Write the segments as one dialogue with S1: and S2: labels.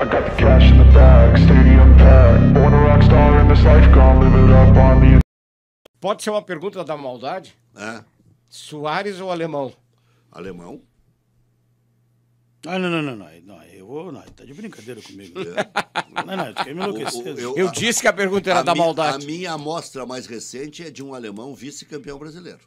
S1: I got the cash in the bag,
S2: stadium packed. Born a rock star in this life, live it up on the.
S1: Pode ser uma pergunta da maldade? É. Soares ou alemão? Alemão? Ah, não, não, não, não, não.
S2: Eu vou. Não, tá de brincadeira comigo. É. Não, não, eu me enlouquecendo. eu, eu, disse que a pergunta era a da mi, maldade. A minha amostra mais recente é de um alemão vice-campeão brasileiro.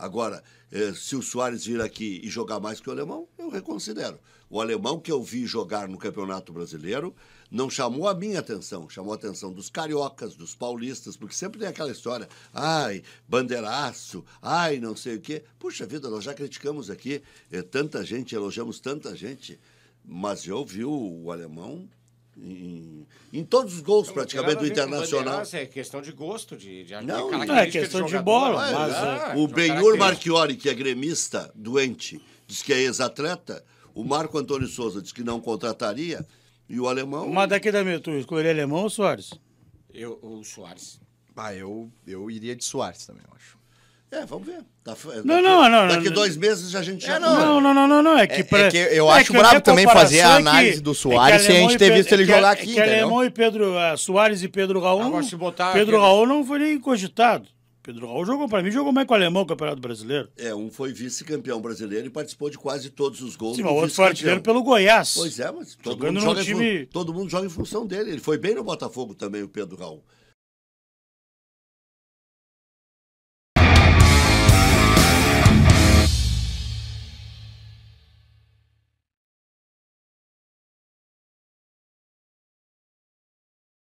S2: Agora, eh, se o Soares vir aqui e jogar mais que o alemão, eu reconsidero. O alemão que eu vi jogar no Campeonato Brasileiro não chamou a minha atenção, chamou a atenção dos cariocas, dos paulistas, porque sempre tem aquela história, ai, bandeiraço, ai, não sei o quê. Puxa vida, nós já criticamos aqui eh, tanta gente, elogiamos tanta gente, mas eu vi o alemão em, em, todos os gols, praticamente, do Internacional.
S1: É questão de gosto, de, de não, não, é questão de, de bola. mas, é, é. é o é Benhur
S2: Marchiori, que é gremista, doente, diz que é ex-atleta. O Marco Antônio Souza diz que não contrataria. E o alemão. Mas
S1: daqui da minha, tu escolheria alemão ou Soares?
S2: Eu, o Soares. Ah, eu, eu iria de Soares também, eu acho. É, vamos ver. Da, tá daqui, não, não, não. Daqui não, dois meses a gente já. É, não, não, não, não, não, É que, é, é pra, é, que eu acho é brabo também fazer a análise que, do Soares é sem a gente ter visto ele jogar aqui. É que Alemão
S1: e Pedro. Uh, ah, Soares e Pedro Raul. Agora, se botar Pedro Raul não foi nem cogitado.
S2: Pedro Raul jogou para mim, jogou mais com o alemão o Campeonato Brasileiro. É, um foi vice-campeão brasileiro e participou de quase todos os gols. Sim, mas o outro foi artilheiro pelo Goiás. Pois é, mas todo mundo, joga time... todo mundo joga em função dele. Ele foi bem no Botafogo também, o Pedro Raul.